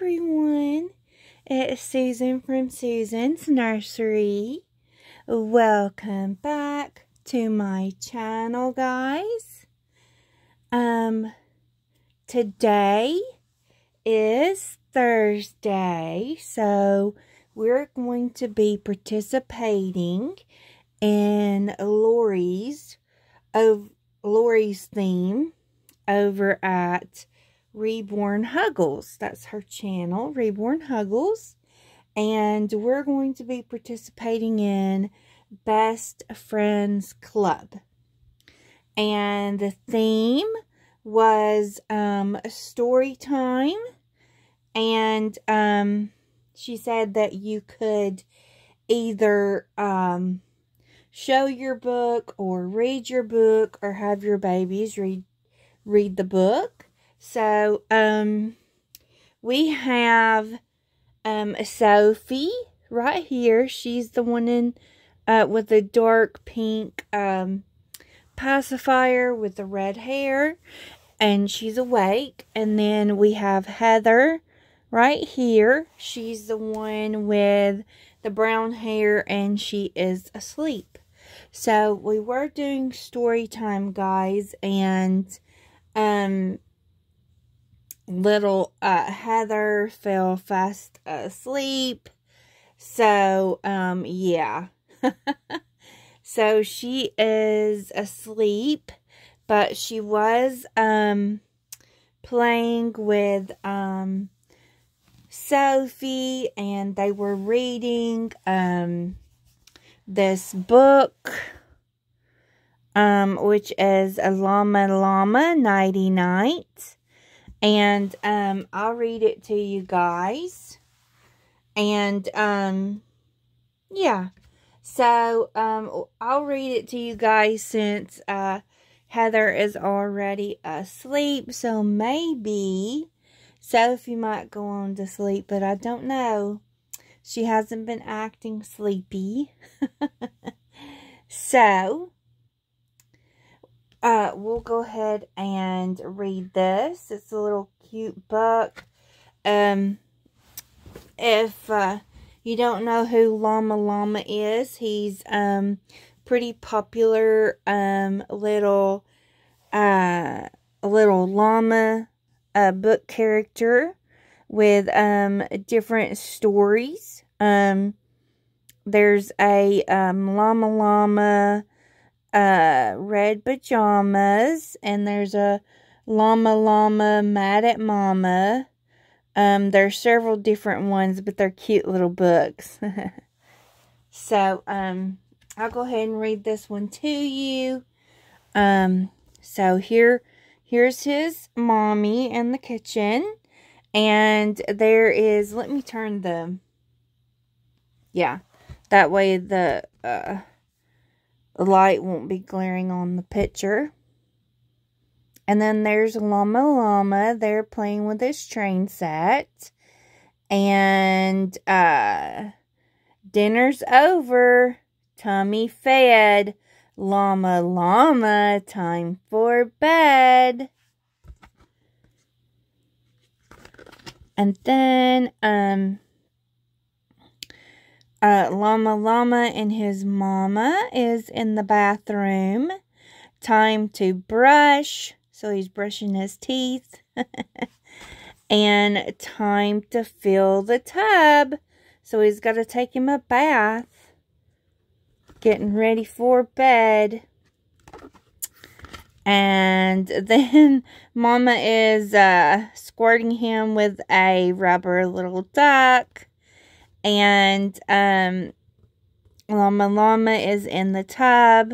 everyone. It's Susan from Susan's Nursery. Welcome back to my channel, guys. Um, today is Thursday, so we're going to be participating in Lori's of Lori's theme over at Reborn Huggles. That's her channel, Reborn Huggles. And we're going to be participating in Best Friends Club. And the theme was um, story time. And um, she said that you could either um, show your book or read your book or have your babies read read the book so, um, we have um, Sophie right here. She's the one in uh, with the dark pink um, pacifier with the red hair. And she's awake. And then we have Heather right here. She's the one with the brown hair and she is asleep. So we were doing story time, guys. And um, little uh, Heather fell fast asleep. So, um, yeah. so she is asleep, but she was um, playing with um, Sophie and they were reading um, this book. Um, which is Llama Llama Nighty Night. And um, I'll read it to you guys. And um, yeah. So um, I'll read it to you guys since uh, Heather is already asleep. So maybe Sophie might go on to sleep, but I don't know. She hasn't been acting sleepy. so uh, we'll go ahead and read this. It's a little cute book. Um, if uh, you don't know who Llama Llama is, he's um pretty popular um little uh little llama uh, book character with um different stories. Um, there's a um, Llama Llama uh, red pajamas, and there's a llama llama mad at mama. Um, there are several different ones, but they're cute little books. so, um, I'll go ahead and read this one to you. Um, so here, here's his mommy in the kitchen. And there is, let me turn the, yeah, that way the, uh, the light won't be glaring on the picture. And then there's Llama Llama. They're playing with his train set. And uh, dinner's over. Tummy fed. Llama Llama. Time for bed. And then, um, uh, Llama Llama and his mama is in the bathroom. Time to brush. So he's brushing his teeth. and time to fill the tub. So he's got to take him a bath. Getting ready for bed. And then Mama is uh, squirting him with a rubber little duck and um, Llama Llama is in the tub,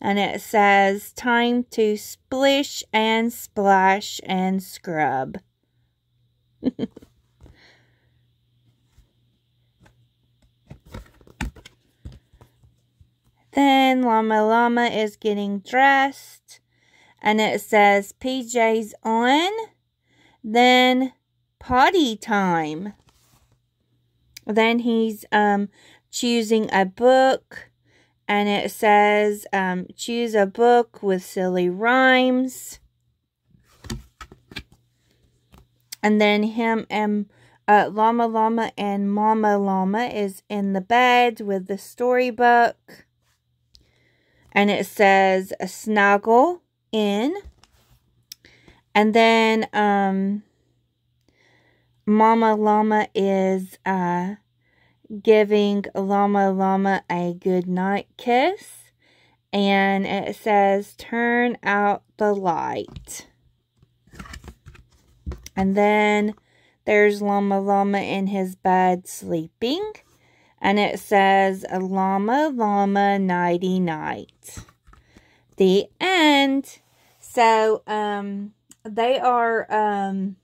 and it says, Time to splish and splash and scrub. then Llama Llama is getting dressed, and it says, PJ's on, then potty time. Then he's um, choosing a book, and it says, um, choose a book with silly rhymes. And then him and uh, Llama Llama and Mama Llama is in the bed with the storybook. And it says, snuggle in. And then, um, Mama Llama is uh, giving Llama Llama a good night kiss. And it says, turn out the light. And then there's Llama Llama in his bed sleeping. And it says, Llama Llama Nighty Night. The end. So, um, they are, um,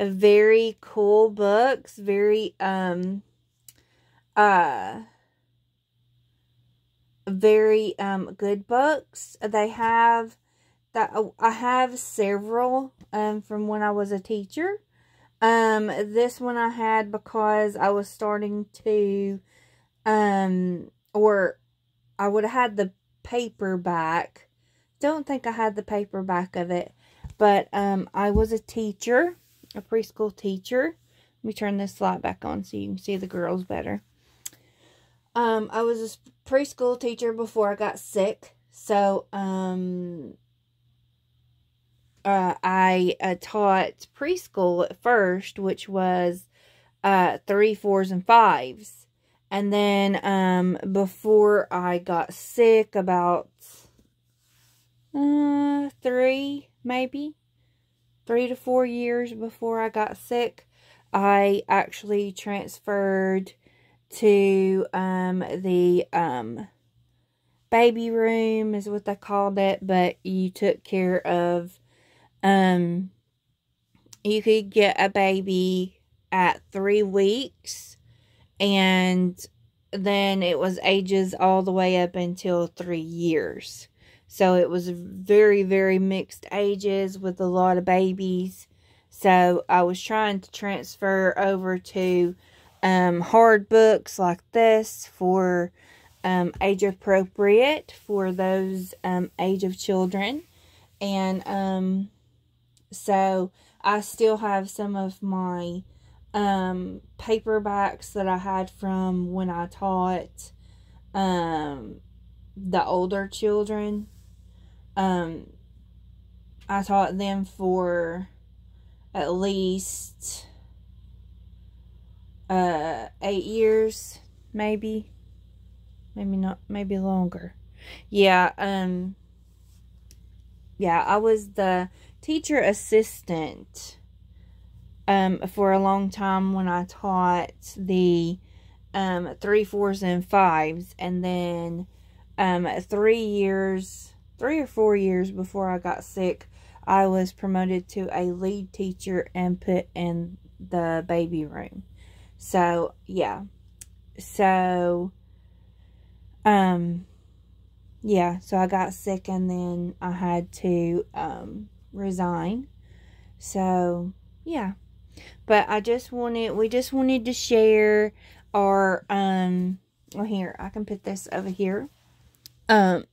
very cool books, very um uh very um good books. They have that oh, I have several um from when I was a teacher. Um this one I had because I was starting to um or I would have had the paperback. Don't think I had the paperback of it, but um I was a teacher a preschool teacher. Let me turn this light back on so you can see the girls better. Um, I was a preschool teacher before I got sick. So, um, uh, I uh, taught preschool at first, which was uh, three, fours, and fives. And then um, before I got sick, about uh, three, maybe, three to four years before I got sick, I actually transferred to um, the um, baby room is what they called it, but you took care of um, you could get a baby at three weeks and then it was ages all the way up until three years. So it was very, very mixed ages with a lot of babies. So I was trying to transfer over to um, hard books like this for um, age appropriate for those um, age of children. And um, so I still have some of my um, paperbacks that I had from when I taught um, the older children um, I taught them for at least uh, eight years, maybe, maybe not, maybe longer. Yeah, um, yeah, I was the teacher assistant, um, for a long time when I taught the, um, three, fours, and fives, and then, um, three years, three or four years before I got sick, I was promoted to a lead teacher and put in the baby room. So, yeah. So, um, yeah. So I got sick and then I had to, um, resign. So, yeah. But I just wanted, we just wanted to share our, um, well, here, I can put this over here. Um,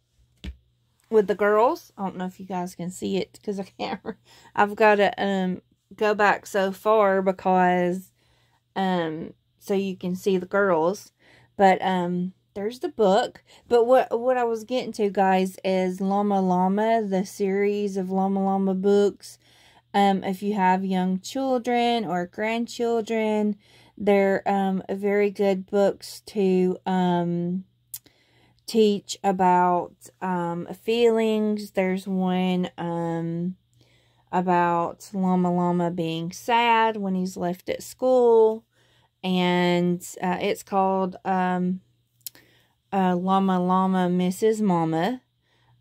with the girls. I don't know if you guys can see it because I can't. I've got to um go back so far because um so you can see the girls. But um there's the book. But what what I was getting to guys is Llama Llama, the series of Llama Llama books. Um if you have young children or grandchildren, they're um very good books to um teach about um, feelings. There's one um, about Llama Llama being sad when he's left at school. And uh, it's called um, uh, Llama Llama Mrs. Mama.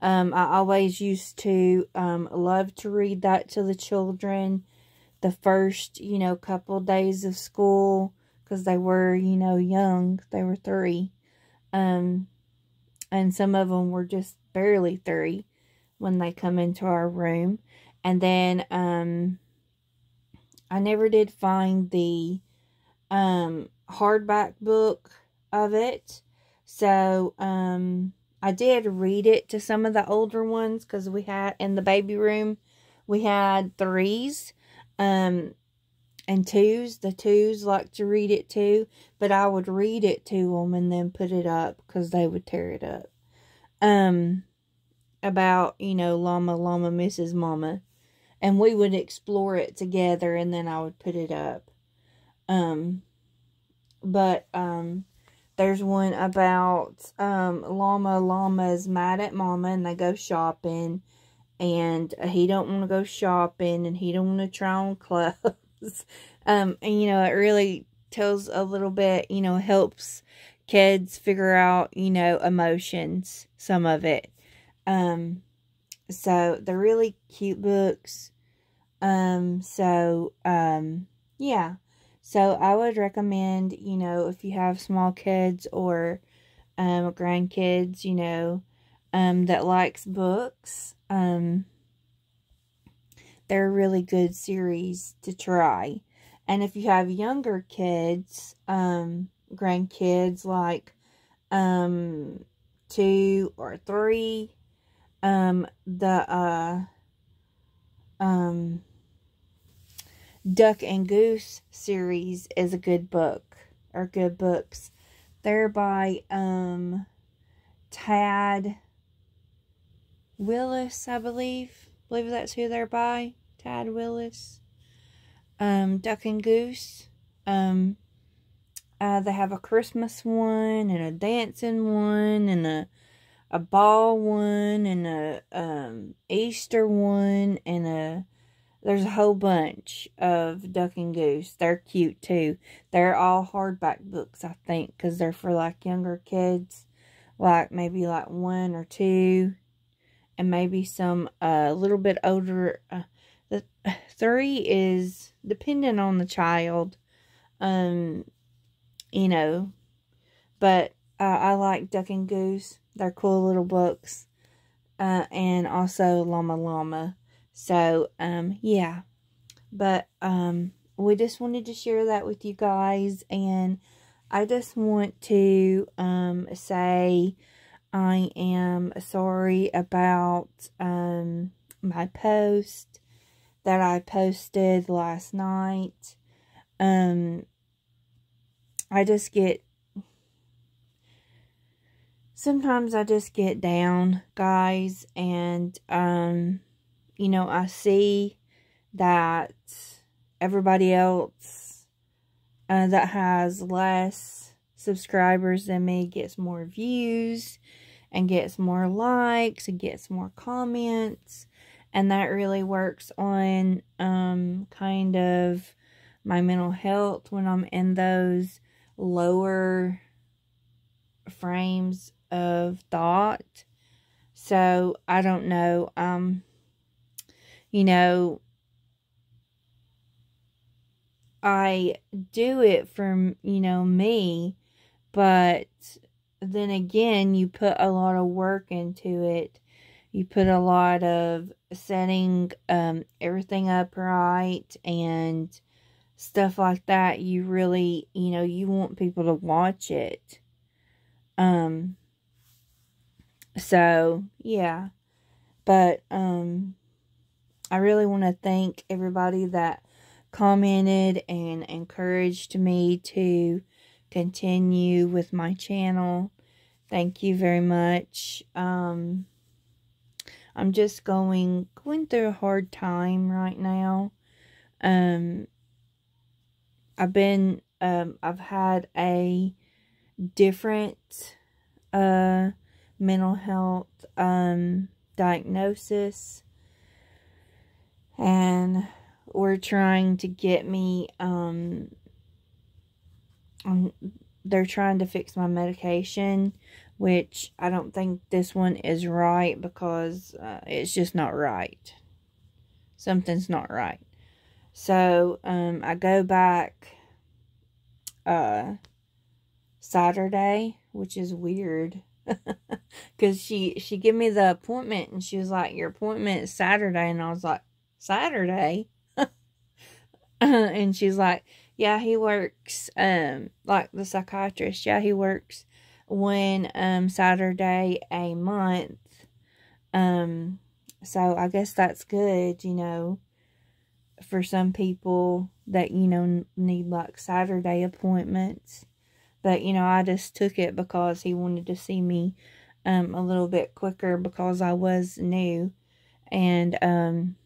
Um, I always used to um, love to read that to the children the first, you know, couple days of school because they were, you know, young. They were three. Um, and some of them were just barely three when they come into our room. And then um, I never did find the um, hardback book of it. So um, I did read it to some of the older ones because we had in the baby room, we had threes. Um, and twos. The twos like to read it too, but I would read it to them and then put it up because they would tear it up. Um, about you know llama llama Mrs. Mama, and we would explore it together, and then I would put it up. Um, but um, there's one about um llama llama's mad at mama, and they go shopping and he don't want to go shopping and he don't want to try on clothes um, and you know, it really tells a little bit, you know, helps kids figure out, you know, emotions, some of it. Um, so they're really cute books. Um, so, um, yeah. So I would recommend, you know, if you have small kids or, um, grandkids, you know, um, that likes books, um, they're really good series to try. And if you have younger kids, um, grandkids like um, two or three, um, the uh, um, Duck and Goose series is a good book or good books. They're by um, Tad Willis, I believe. I believe that's who they're by. Tad Willis, um, Duck and Goose. Um, uh, they have a Christmas one and a dancing one and a a ball one and a um, Easter one and a there's a whole bunch of Duck and Goose. They're cute too. They're all hardback books, I think, because they're for like younger kids, like maybe like one or two, and maybe some uh, a uh, little bit older. Uh, the three is dependent on the child, um, you know, but uh, I like Duck and Goose. They're cool little books, uh, and also Llama Llama. So, um, yeah, but um, we just wanted to share that with you guys, and I just want to um say. I am sorry about um, my post that I posted last night. Um, I just get sometimes I just get down, guys, and um, you know, I see that everybody else uh, that has less subscribers than me gets more views and gets more likes and gets more comments and that really works on um, kind of my mental health when I'm in those lower frames of thought. So I don't know. Um, you know, I do it for you know me, but then again, you put a lot of work into it you put a lot of setting um, everything up right and stuff like that. You really, you know, you want people to watch it. Um, so, yeah. But, um, I really want to thank everybody that commented and encouraged me to continue with my channel. Thank you very much. Um, I'm just going going through a hard time right now. Um I've been um I've had a different uh mental health um diagnosis and we're trying to get me um I'm, they're trying to fix my medication which I don't think this one is right because uh, it's just not right. Something's not right. So, um, I go back uh, Saturday, which is weird because she she gave me the appointment and she was like your appointment is saturday and i was like saturday and she's like yeah he works um like the psychiatrist yeah he works one um, Saturday a month. Um, so I guess that's good, you know, for some people that, you know, need like Saturday appointments. But, you know, I just took it because he wanted to see me um, a little bit quicker because I was new. And um,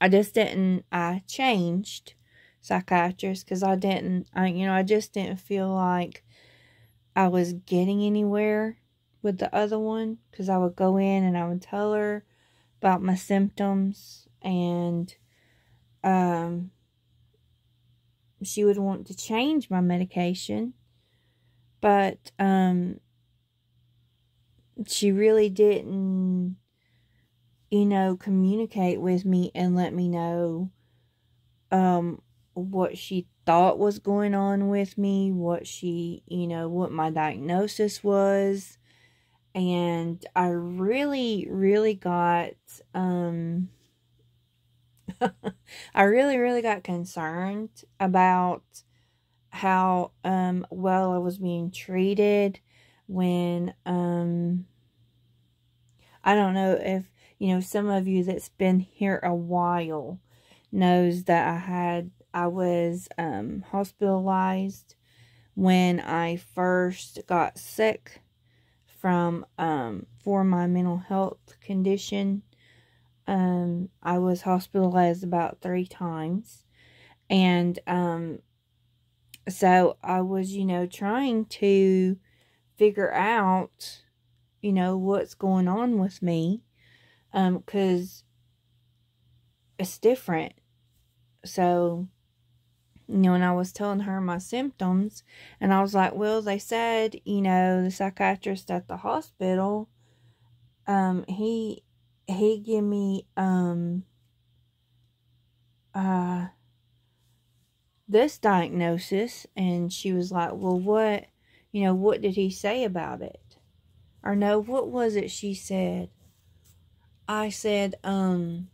I just didn't, I changed psychiatrist because I didn't, I, you know, I just didn't feel like I was getting anywhere with the other one because I would go in and I would tell her about my symptoms and um, she would want to change my medication but um, she really didn't you know communicate with me and let me know um, what she thought was going on with me, what she, you know, what my diagnosis was. And I really, really got, um, I really, really got concerned about how, um, well I was being treated when, um, I don't know if, you know, some of you that's been here a while, knows that I had I was um, hospitalized when I first got sick from um, for my mental health condition. Um, I was hospitalized about three times, and um, so I was, you know, trying to figure out, you know, what's going on with me, um, because it's different so, you know, and I was telling her my symptoms, and I was like, well, they said, you know, the psychiatrist at the hospital, um, he, he give me, um, uh, this diagnosis, and she was like, well, what, you know, what did he say about it? Or no, what was it she said? I said, um,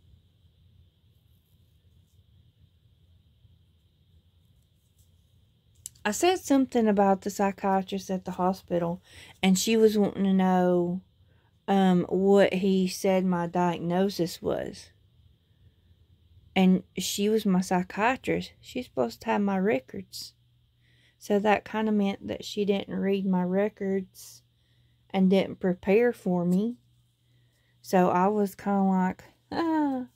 I said something about the psychiatrist at the hospital, and she was wanting to know um, what he said my diagnosis was. And she was my psychiatrist. She's supposed to have my records. So that kind of meant that she didn't read my records and didn't prepare for me. So I was kind of like, ah.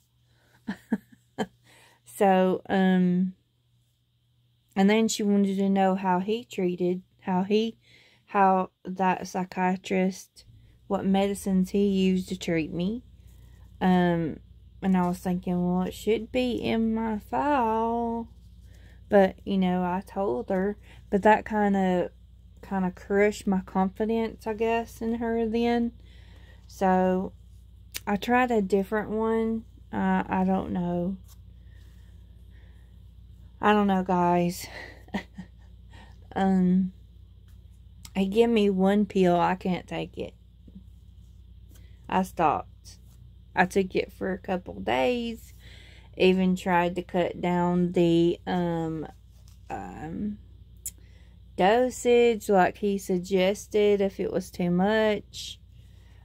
so, um, and then she wanted to know how he treated, how he, how that psychiatrist, what medicines he used to treat me. Um, and I was thinking, well, it should be in my file. But, you know, I told her, but that kind of, kind of crushed my confidence, I guess, in her then. So, I tried a different one. Uh, I don't know. I don't know, guys. um, I give me one pill. I can't take it. I stopped. I took it for a couple days. Even tried to cut down the um, um, dosage like he suggested if it was too much.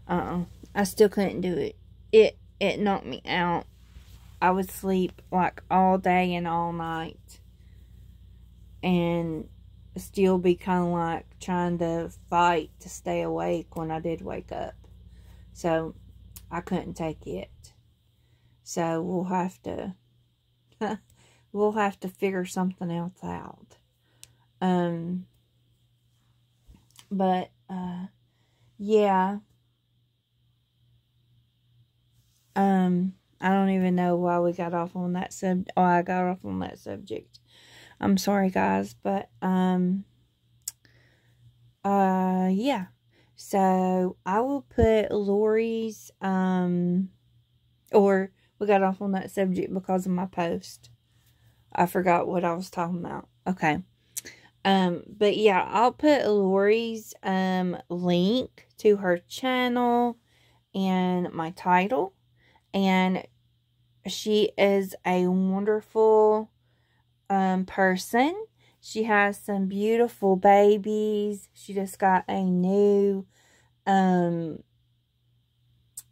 Uh, -uh. I still couldn't do it. It it knocked me out. I would sleep like all day and all night and still be kind of like trying to fight to stay awake when I did wake up. So I couldn't take it. So we'll have to we'll have to figure something else out. Um but uh yeah. Um I don't even know why we got off on that sub. Oh, I got off on that subject. I'm sorry, guys, but um, uh, yeah. So I will put Lori's um, or we got off on that subject because of my post. I forgot what I was talking about. Okay. Um, but yeah, I'll put Lori's um link to her channel and my title and she is a wonderful um, person. She has some beautiful babies. She just got a new, um,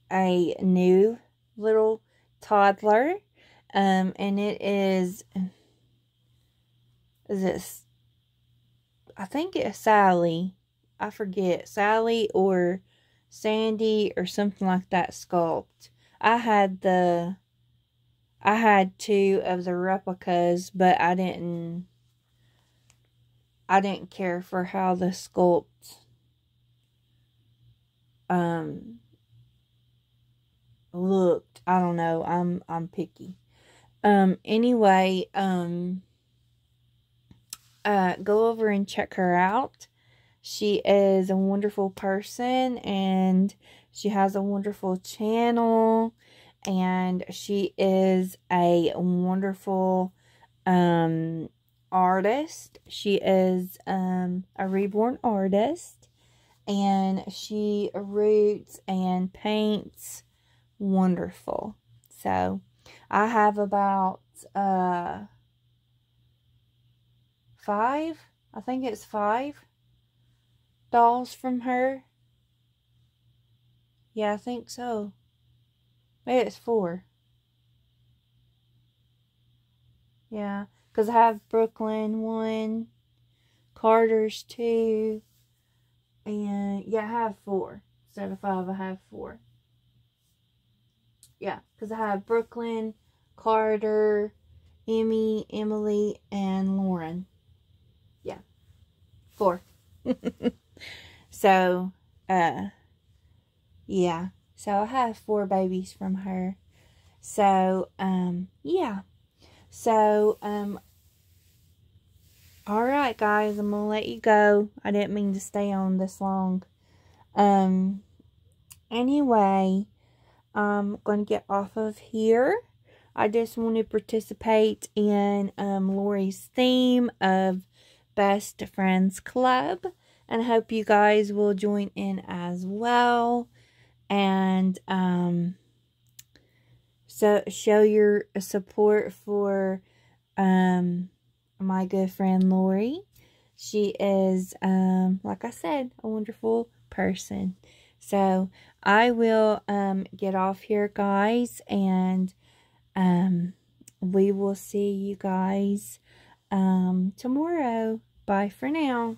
a new little toddler. Um, and it is, is this, I think it's Sally. I forget. Sally or Sandy or something like that sculpt. I had the I had two of the replicas, but I didn't I didn't care for how the sculpt um looked. I don't know. I'm I'm picky. Um anyway, um uh go over and check her out. She is a wonderful person and she has a wonderful channel and she is a wonderful um, artist. She is um, a reborn artist, and she roots and paints wonderful. So, I have about uh, five, I think it's five dolls from her. Yeah, I think so. Maybe it's four. Yeah, because I have Brooklyn one, Carter's two, and yeah, I have four. Instead of five, I have four. Yeah, because I have Brooklyn, Carter, Emmy, Emily, and Lauren. Yeah, four. so, uh, yeah. So I have four babies from her. So, um, yeah. So, um, alright guys, I'm going to let you go. I didn't mean to stay on this long. Um, anyway, I'm going to get off of here. I just want to participate in um, Lori's theme of Best Friends Club and hope you guys will join in as well and um, so show your support for um, my good friend Lori. She is, um, like I said, a wonderful person. So I will um, get off here, guys, and um, we will see you guys um, tomorrow. Bye for now.